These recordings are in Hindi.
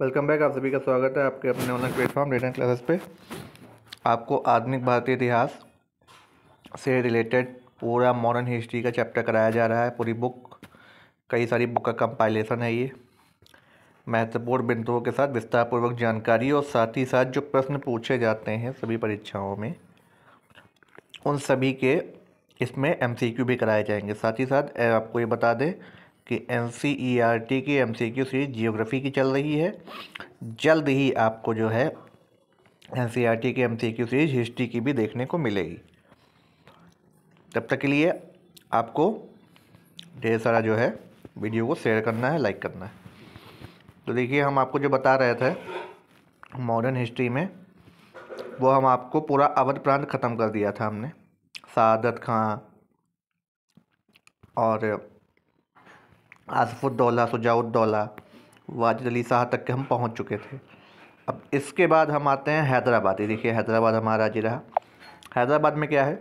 वेलकम बैक आप सभी का स्वागत है आपके अपने ऑनलाइन प्लेटफॉर्म रिटर्न क्लासेस पे आपको आधुनिक भारतीय इतिहास से रिलेटेड पूरा मॉडर्न हिस्ट्री का चैप्टर कराया जा रहा है पूरी बुक कई सारी बुक का कंपाइलेशन है ये महत्वपूर्ण बिंदुओं के साथ विस्तारपूर्वक जानकारी और साथ ही साथ जो प्रश्न पूछे जाते हैं सभी परीक्षाओं में उन सभी के इसमें एम भी कराए जाएंगे साथ ही साथ आपको ये बता दें कि एन सी e की M C Q series geography की चल रही है जल्द ही आपको जो है एन सी आर टी की M C Q series history की भी देखने को मिलेगी तब तक के लिए आपको ढेर सारा जो है वीडियो को शेयर करना है लाइक करना है तो देखिए हम आपको जो बता रहे थे मॉडर्न हिस्ट्री में वो हम आपको पूरा अवध प्रांत ख़त्म कर दिया था हमने सादत खां और आसफ़ुद्दौला सुजाउद्दौला वाजिद अली शाह तक के हम पहुंच चुके थे अब इसके बाद हम आते हैं हैदराबाद ये देखिए हैदराबाद हमारा जिला हैदराबाद में क्या है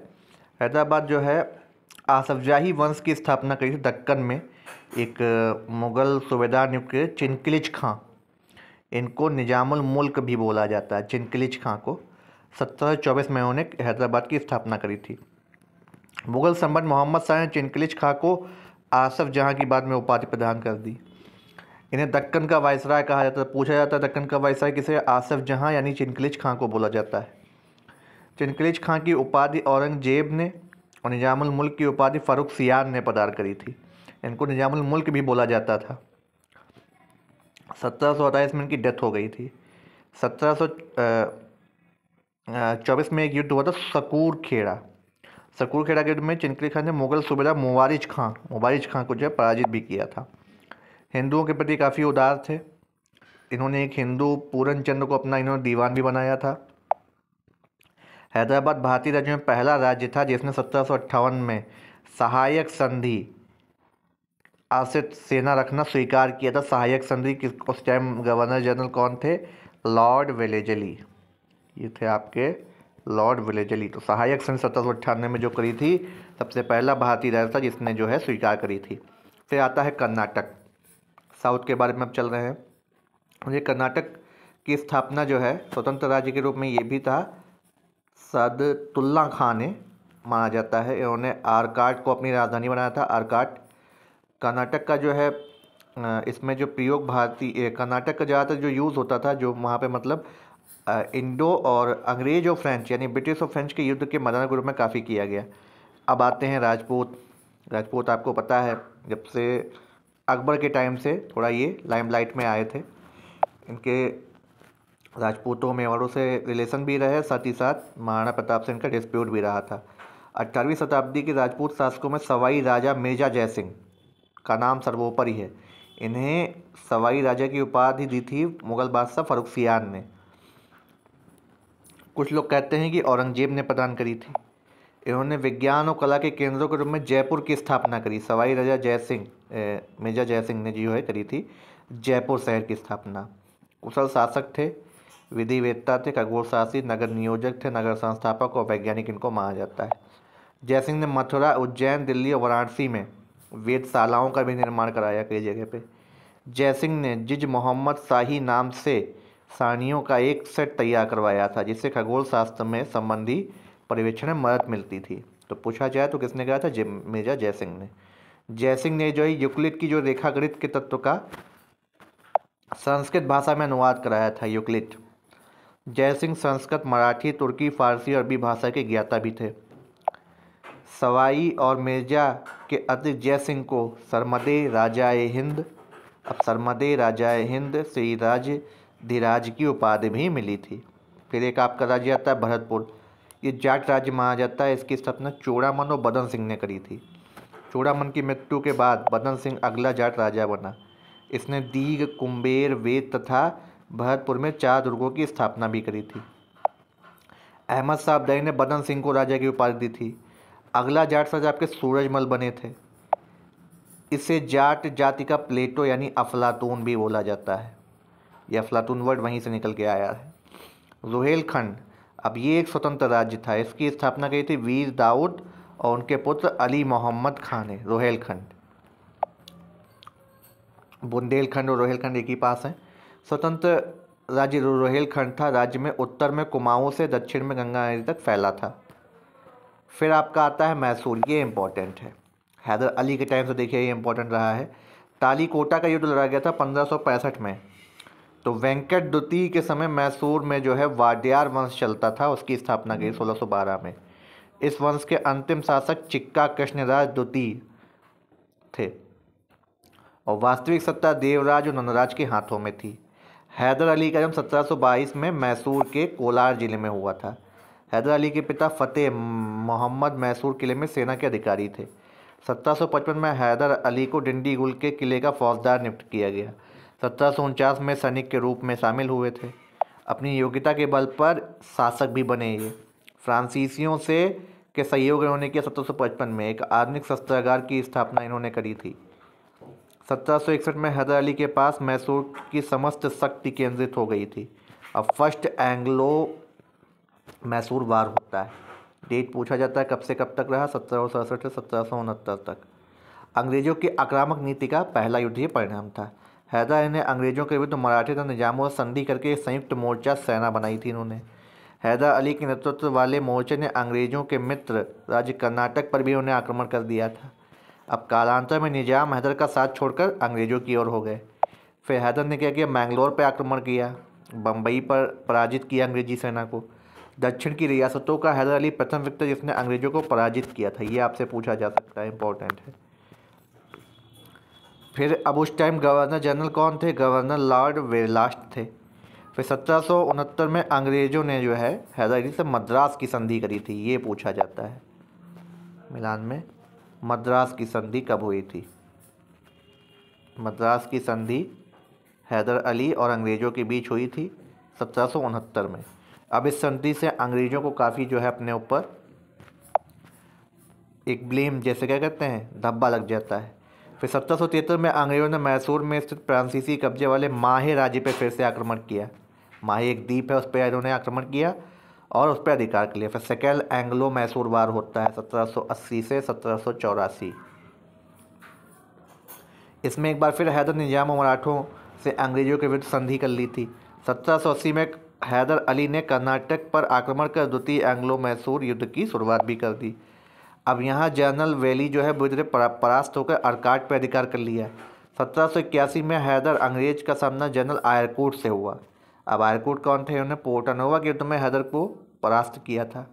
हैदराबाद जो है आसफजाही वंश की स्थापना करी थी दक्कन में एक मुग़ल सूबेदार नियुक्त चिनकलिच खां इनको निजामुल मुल्क भी बोला जाता है चिनकलिच खां को सत्रह चौबीस में उन्होंने हैदराबाद की स्थापना करी थी मुग़ल संबंध मोहम्मद शाह ने चिनकलिच खां को आसफ जहाँ की बाद में उपाधि प्रदान कर दी इन्हें दक्कन का वायसराय कहा जाता है पूछा जाता है दक्कन का वायसराय किसे आसफ जहाँ यानी चिनकलिज खां को बोला जाता है चिनकलिज खां की उपाधि औरंगजेब ने और निजामुल मुल्क की उपाधि फ़ारूक सियान ने पदार करी थी इनको निजामुल मुल्क भी बोला जाता था सत्रह सौ अट्ठाईस में इनकी डेथ हो गई थी सत्रह सौ चौबीस में एक युद्ध हुआ था सकूर खेड़ा सकूर खेड़ा गेट में चिनकली खान ने मुगल सूबेदार मुबारिज खां मुबारिज खां को जो है पराजित भी किया था हिंदुओं के प्रति काफ़ी उदार थे इन्होंने एक हिंदू पूरन चंद्र को अपना इन्होंने दीवान भी बनाया था हैदराबाद भारतीय राज्य में पहला राज्य था जिसने सत्रह में सहायक संधि आश्रित सेना रखना स्वीकार किया था सहायक संधि किस उस टाइम गवर्नर जनरल कौन थे लॉर्ड वेलेजली ये थे आपके लॉर्ड विलेजली तो सहायक सन सत्रह में जो करी थी सबसे पहला भारतीय राज्य था जिसने जो है स्वीकार करी थी फिर आता है कर्नाटक साउथ के बारे में अब चल रहे हैं ये कर्नाटक की स्थापना जो है स्वतंत्र राज्य के रूप में ये भी था सदतुल्ला खान ने माना जाता है इन्होंने आरकाट को अपनी राजधानी बनाया था आरकाट कर्नाटक का जो है इसमें जो प्रयोग भारतीय कर्नाटक का ज़्यादातर जो यूज़ होता था जो वहाँ पे मतलब इंडो और अंग्रेज़ और फ्रेंच यानी ब्रिटिश और फ्रेंच के युद्ध के मदाना ग्रुप में काफ़ी किया गया अब आते हैं राजपूत राजपूत आपको पता है जब से अकबर के टाइम से थोड़ा ये लाइमलाइट में आए थे इनके राजपूतों मेवाड़ों से रिलेशन भी रहे साथ ही साथ महाराणा प्रताप से इनका डिस्प्यूट भी रहा था अट्ठारहवीं शताब्दी के राजपूत शासकों में सवाई राजा मिर्जा जय सिंह का नाम सर्वोपरि है इन्हें सवाई राजा की उपाधि दी थी मुगल बादशाह फरुख सियान ने कुछ लोग कहते हैं कि औरंगजेब ने प्रदान करी थी इन्होंने विज्ञान और कला के केंद्रों के रूप में जयपुर की स्थापना करी सवाई राजा जय सिंह मिर्जा जय सिंह ने जो है करी थी जयपुर शहर की स्थापना कुशल शासक थे विधिवेत्ता थे खगोल शासी नगर नियोजक थे नगर संस्थापक और वैज्ञानिक इनको माना जाता है जय सिंह ने मथुरा उज्जैन दिल्ली और वाराणसी में वेदशालाओं का भी निर्माण कराया कई जगह पे सिंह ने जिज मोहम्मद शाही नाम से सारणियों का एक सेट तैयार करवाया था जिससे खगोल शास्त्र में संबंधी पर्यवेक्षण में मदद मिलती थी तो पूछा जाए तो किसने कहा था जय मेजर जयसिंह ने जयसिंह ने जो है यूक्लिड की जो रेखागणित के तत्व का संस्कृत भाषा में अनुवाद कराया था यूक्लिड जयसिंह संस्कृत मराठी तुर्की फारसी अरबी भाषा के ज्ञाता भी थे सवाई और मिर्जा के अतिरिक्त जयसिंह को सरमदे राजाए हिंद अब सरमदे राजाए हिंद राज्य धीराज की उपाधि भी मिली थी फिर एक आपका राज्य आता है भरतपुर ये जाट राज्य माना जाता है इसकी स्थापना चोड़ामन और बदन सिंह ने करी थी चोड़ामन की मृत्यु के बाद बदन सिंह अगला जाट राजा बना इसने दीघ कुंबेर वेद तथा भरतपुर में चार दुर्गों की स्थापना भी करी थी अहमद साहब दई ने बदन सिंह को राजा की उपाधि दी थी अगला जाट राजा आपके सूरजमल बने थे इसे जाट जाति का प्लेटो यानी अफलातून भी बोला जाता है यह फलातून वर्ड वहीं से निकल के आया है रोहेलखंड अब ये एक स्वतंत्र राज्य था इसकी स्थापना की थी वीर दाऊद और उनके पुत्र अली मोहम्मद खान ने रोहेलखंड बुंदेलखंड और रोहेलखंड एक ही पास हैं स्वतंत्र राज्य रोहेलखंड था राज्य में उत्तर में कुमाऊं से दक्षिण में गंगा नदी तक फैला था फिर आपका आता है मैसूर ये इम्पोर्टेंट है हैदर अली के टाइम से देखिए ये इम्पोर्टेंट रहा है ताली कोटा का युद्ध लड़ा गया था पंद्रह में तो वेंकट द्वितीय के समय मैसूर में जो है वाडियार वंश चलता था उसकी स्थापना की 1612 हम्म। में इस वंश के अंतिम शासक चिक्का कृष्णराज द्वितीय थे और वास्तविक सत्ता देवराज और नंदराज के हाथों में थी हैदर अली का जन्म 1722 में मैसूर के कोलार ज़िले में हुआ था हैदर अली के पिता फ़तेह मोहम्मद मैसूर किले में सेना के अधिकारी थे 1755 में हैदर अली को डिंडीगुल के किले का फौजदार नियुक्त किया गया सत्रह में सैनिक के रूप में शामिल हुए थे अपनी योग्यता के बल पर शासक भी बने ये फ्रांसीसियों से के सहयोग इन्होंने किया सत्रह में एक आधुनिक शस्त्रागार की स्थापना इन्होंने करी थी सत्रह में हैदर अली के पास मैसूर की समस्त शक्ति केंद्रित हो गई थी अब फर्स्ट एंग्लो मैसूर वार होता है डेट पूछा जाता है कब से कब तक रहा सत्रह सौ सड़सठ से सत्रह सौ उनहत्तर तक अंग्रेज़ों की आक्रामक नीति का पहला युद्ध ये परिणाम था हैदर ने अंग्रेज़ों के विरुद्ध मराठे तथा निजाम और संधि करके संयुक्त मोर्चा सेना बनाई थी इन्होंने हैदर अली के नेतृत्व वाले मोर्चे ने अंग्रेज़ों के मित्र राज्य कर्नाटक पर भी उन्हें आक्रमण कर दिया था अब कालांतर में निजाम हैदर का साथ छोड़कर अंग्रेज़ों की ओर हो गए फिर हैदर ने क्या किया मैंगलोर पर आक्रमण किया बम्बई पर पराजित किया अंग्रेजी सेना को दक्षिण की रियासतों का हैदर अली प्रथम व्यक्ति जिसने अंग्रेज़ों को पराजित किया था ये आपसे पूछा जा सकता है इंपॉर्टेंट है फिर अब उस टाइम गवर्नर जनरल कौन थे गवर्नर लॉर्ड वेरलास्ट थे फिर सत्रह में अंग्रेज़ों ने जो है हैदराबाद से मद्रास की संधि करी थी ये पूछा जाता है मिलान में मद्रास की संधि कब हुई थी मद्रास की संधि हैदर अली और अंग्रेज़ों के बीच हुई थी सत्रह में अब इस संधि से अंग्रेज़ों को काफ़ी जो है अपने ऊपर एक ब्लेम जैसे क्या कहते हैं धब्बा लग जाता है फिर सत्रह में अंग्रेजों ने मैसूर में स्थित फ्रांसीसी कब्जे वाले माहे राज्य पर फिर से आक्रमण किया माहे एक द्वीप है उस पर इन्होंने आक्रमण किया और उस पर अधिकार के लिए फिर सेकेंड एंग्लो मैसूर वार होता है 1780 से सत्रह इसमें एक बार फिर हैदर निजाम और मराठों से अंग्रेजों के विरुद्ध संधि कर ली थी 1780 में हैदर अली ने कर्नाटक पर आक्रमण कर द्वितीय एंग्लो मैसूर युद्ध की शुरुआत भी कर दी अब यहाँ जनरल वैली जो है बुजरे परास्त होकर अरकाट पर अधिकार कर लिया सत्रह सौ इक्यासी में हैदर अंग्रेज का सामना जनरल आयरकूट से हुआ अब आयरकूट कौन थे उन्होंने पोर्टानोवा के युद्ध में हैदर को परास्त किया था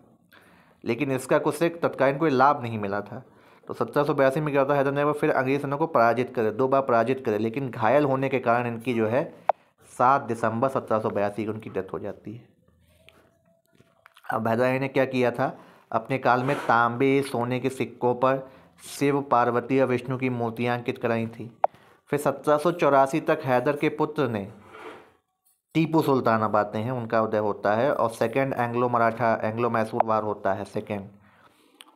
लेकिन इसका कुछ एक तत्कालीन कोई लाभ नहीं मिला था तो सत्रह सौ बयासी में क्या होता हैदर ने वो फिर अंग्रेज सेना को पराजित करे दो बार पराजित करे लेकिन घायल होने के कारण इनकी जो है सात दिसंबर सत्रह सौ बयासी को उनकी डेथ हो जाती है अब हैदर ने क्या किया था अपने काल में तांबे सोने के सिक्कों पर शिव पार्वती और विष्णु की मूर्तियाँ अंकित कराई थी फिर सत्रह तक हैदर के पुत्र ने टीपू सुल्तान अब आते हैं उनका उदय होता है और second Anglo Maratha Anglo Mysore war होता है सेकेंड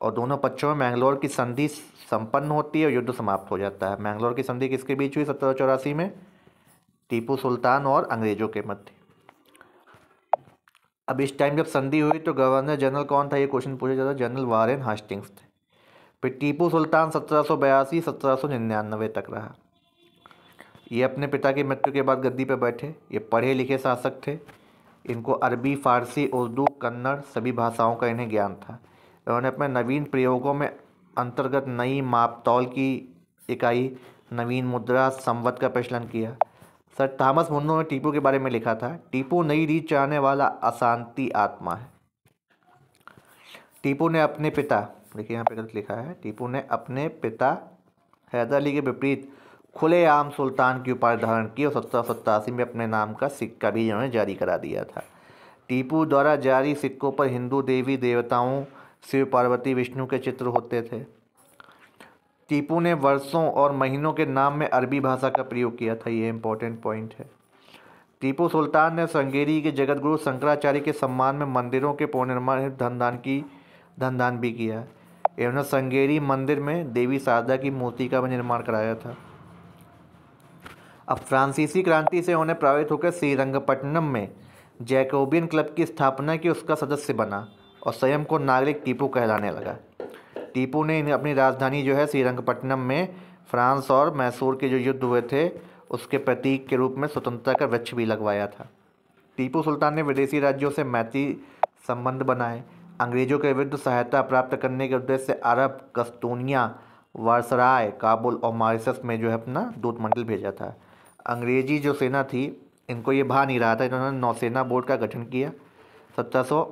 और दोनों पक्षों में मैंगलोर की संधि संपन्न होती है और युद्ध समाप्त हो जाता है मैंगलोर की संधि किसके बीच हुई सत्रह में टीपू सुल्तान और अंग्रेज़ों के मध्य अब इस टाइम जब संधि हुई तो गवर्नर जनरल कौन था ये क्वेश्चन पूछा जाता है जनरल वारेन हास्टिंग्स थे फिर टीपू सुल्तान सत्रह सौ बयासी सत्रह सौ निन्यानवे तक रहा ये अपने पिता की मृत्यु के बाद गद्दी पर बैठे ये पढ़े लिखे शासक थे इनको अरबी फारसी उर्दू कन्नड़ सभी भाषाओं का इन्हें ज्ञान था इन्होंने अपने नवीन प्रयोगों में अंतर्गत नई मापतौल की इकाई नवीन मुद्रा संवत का प्रचलन किया सर थॉमस मुन्नो ने टीपू के बारे में लिखा था टीपू नई रीत चढ़ाने वाला अशांति आत्मा है टीपू ने अपने पिता देखिए यहाँ पे गलत लिखा है टीपू ने अपने पिता हैदर अली के विपरीत खुलेआम सुल्तान की उपाधि धारण की और सत्रह सौ सत्तासी में अपने नाम का सिक्का भी इन्होंने जारी करा दिया था टीपू द्वारा जारी सिक्कों पर हिंदू देवी देवताओं शिव पार्वती विष्णु के चित्र होते थे टीपू ने वर्षों और महीनों के नाम में अरबी भाषा का प्रयोग किया था ये इम्पोर्टेंट पॉइंट है टीपू सुल्तान ने संगेरी के जगतगुरु शंकराचार्य के सम्मान में मंदिरों के पुनर्निर्माण धनदान की धनदान भी किया इन्होंने संगेरी मंदिर में देवी शारदा की मूर्ति का भी निर्माण कराया था अब फ्रांसीसी क्रांति से उन्हें प्रभावित होकर श्रीरंगपट्टनम में जैकोबियन क्लब की स्थापना की उसका सदस्य बना और स्वयं को नागरिक टीपू कहलाने लगा टीपू ने अपनी राजधानी जो है श्रीरंगपट्टनम में फ्रांस और मैसूर के जो युद्ध हुए थे उसके प्रतीक के रूप में स्वतंत्रता का वृक्ष भी लगवाया था टीपू सुल्तान ने विदेशी राज्यों से मैत्री संबंध बनाए अंग्रेज़ों के विरुद्ध सहायता प्राप्त करने के उद्देश्य से अरब कस्तूनिया वारसराय काबुल और मॉरिसस में जो है अपना दूतमंडल भेजा था अंग्रेजी जो सेना थी इनको ये भा नहीं रहा था इन्होंने नौसेना बोर्ड का गठन किया सत्रह सौ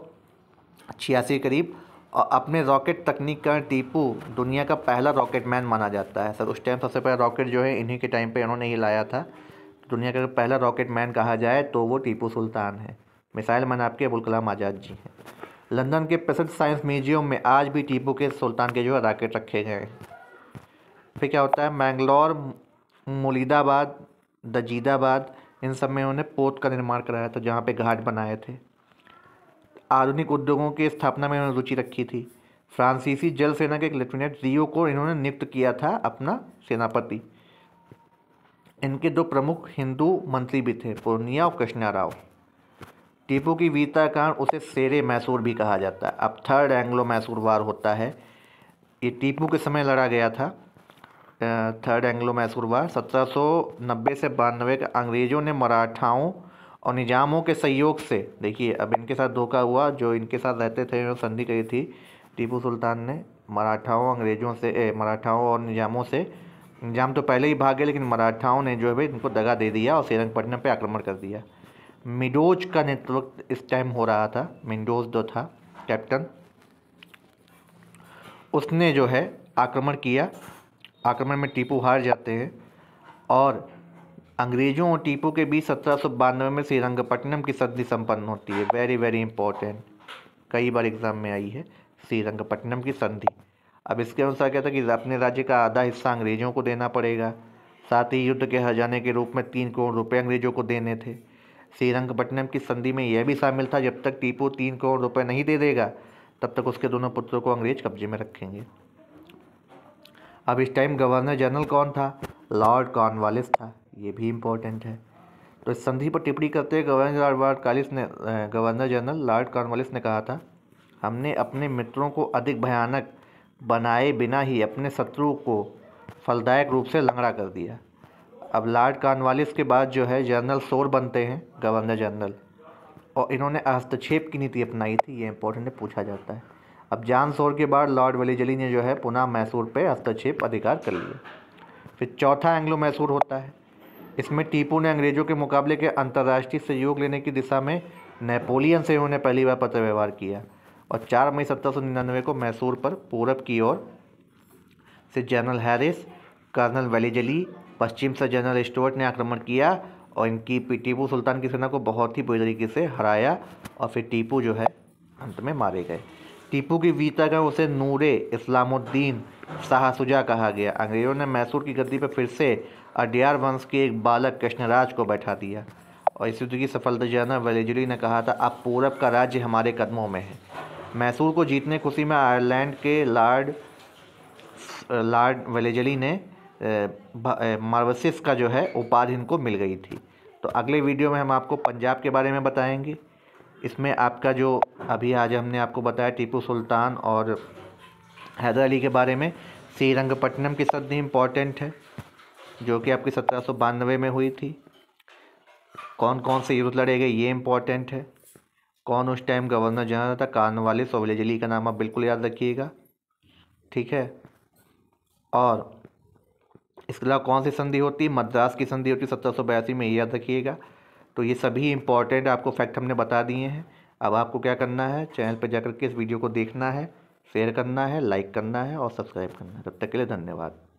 छियासी करीब अपने रॉकेट तकनीक का टीपू दुनिया का पहला रॉकेट मैन माना जाता है सर उस टाइम सबसे पहला रॉकेट जो है इन्हीं के टाइम पे इन्होंने ही लाया था दुनिया का पहला रॉकेट मैन कहा जाए तो वो टीपू सुल्तान है मिसाइल मैन आपके अबुल कलाम आज़ाद जी हैं लंदन के प्रसिद्ध साइंस म्यूजियम में आज भी टीपू के सुल्तान के जो है रॉकेट रखे गए हैं फिर क्या होता है मैंगलोर मुलिदाबाद दजीदाबाद इन सब में उन्होंने पोत का निर्माण कराया था जहाँ पे घाट बनाए थे आधुनिक उद्योगों की स्थापना में उन्होंने रुचि रखी थी फ्रांसीसी जल सेना के एक लेफ्टिनेंट रियो को इन्होंने नियुक्त किया था अपना सेनापति इनके दो प्रमुख हिंदू मंत्री भी थे पूर्णिया और कृष्णा राव टीपू की वीरता कारण उसे सेरे मैसूर भी कहा जाता है अब थर्ड एंग्लो मैसूर वार होता है ये टीपू के समय लड़ा गया था थर्ड एंग्लो मैसूर वार सत्रह से बानवे अंग्रेज़ों ने मराठाओं और निजामों के सहयोग से देखिए अब इनके साथ धोखा हुआ जो इनके साथ रहते थे जो संधि कही थी टीपू सुल्तान ने मराठाओं अंग्रेज़ों से मराठाओं और निजामों से निजाम तो पहले ही भागे लेकिन मराठाओं ने जो है इनको दगा दे दिया और श्रीरंगपट्टनम पर आक्रमण कर दिया मिडोज का नेतृत्व इस टाइम हो रहा था मिंडोज जो था कैप्टन उसने जो है आक्रमण किया आक्रमण में टीपू हार जाते हैं और अंग्रेज़ों और टीपू के बीच सत्रह सौ बानवे में श्रीरंगपट्टनम की संधि संपन्न होती है वेरी वेरी इंपॉर्टेंट कई बार एग्ज़ाम में आई है श्रीरंगपट्टनम की संधि अब इसके अनुसार क्या था कि अपने राज्य का आधा हिस्सा अंग्रेज़ों को देना पड़ेगा साथ ही युद्ध के हजाने के रूप में तीन करोड़ रुपए अंग्रेज़ों को देने थे श्रीरंगपट्टनम की संधि में यह भी शामिल था जब तक टीपू तीन करोड़ रुपये नहीं दे देगा तब तक उसके दोनों पुत्रों को अंग्रेज कब्जे में रखेंगे अब इस टाइम गवर्नर जनरल कौन था लॉर्ड कॉर्नवालिस था ये भी इम्पोर्टेंट है तो इस संधि पर टिप्पणी करते हुए गवर्नर लॉर्ड कालिस ने गवर्नर जनरल लॉर्ड कॉर्नवालिस ने कहा था हमने अपने मित्रों को अधिक भयानक बनाए बिना ही अपने शत्रु को फलदायक रूप से लंगड़ा कर दिया अब लॉर्ड कॉर्नवालिस के बाद जो है जनरल शोर बनते हैं गवर्नर जनरल और इन्होंने हस्तक्षेप की नीति अपनाई थी ये इम्पोर्टेंट पूछा जाता है अब जान शोर के बाद लॉर्ड वलीजली ने जो है पुनः मैसूर पे हस्तक्षेप अधिकार कर लिया फिर चौथा एंग्लो मैसूर होता है इसमें टीपू ने अंग्रेज़ों के मुकाबले के अंतर्राष्ट्रीय सहयोग लेने की दिशा में नेपोलियन से उन्होंने पहली बार पत्र व्यवहार किया और 4 मई सत्रह को मैसूर पर पूरब की ओर से जनरल हैरिस कर्नल वेलीजली पश्चिम से जनरल स्टोर्ट ने आक्रमण किया और इनकी टीपू सुल्तान की सेना को बहुत ही बुरी तरीके से हराया और फिर टीपू जो है अंत में मारे गए टीपू की वीरता का उसे नूरे इस्लामुद्दीन शाहसुजा कहा गया अंग्रेज़ों ने मैसूर की गद्दी पर फिर से अडियार वंश के एक बालक कृष्णराज को बैठा दिया और इस युद्ध की सफलता जाना वलेजुली ने कहा था अब पूरब का राज्य हमारे कदमों में है मैसूर को जीतने खुशी में आयरलैंड के लॉर्ड लॉर्ड वलेजली ने मार्वसिस का जो है उपाधि इनको मिल गई थी तो अगले वीडियो में हम आपको पंजाब के बारे में बताएंगे इसमें आपका जो अभी आज हमने आपको बताया टीपू सुल्तान और हैदर अली के बारे में श्रीरंगपट्टनम की सदी इम्पॉर्टेंट है जो कि आपकी सत्रह सौ बानवे में हुई थी कौन कौन से युद्ध लड़े गए ये इम्पोर्टेंट है कौन उस टाइम गवर्नर जनरल था कार्नवालिस जली का नाम आप बिल्कुल याद रखिएगा ठीक है और इसके अलावा कौन सी संधि होती है मद्रास की संधि होती सत्रह सौ बयासी में ये याद रखिएगा तो ये सभी इम्पॉर्टेंट आपको फैक्ट हमने बता दिए हैं अब आपको क्या करना है चैनल पर जाकर के इस वीडियो को देखना है शेयर करना है लाइक करना है और सब्सक्राइब करना है तब तक के लिए धन्यवाद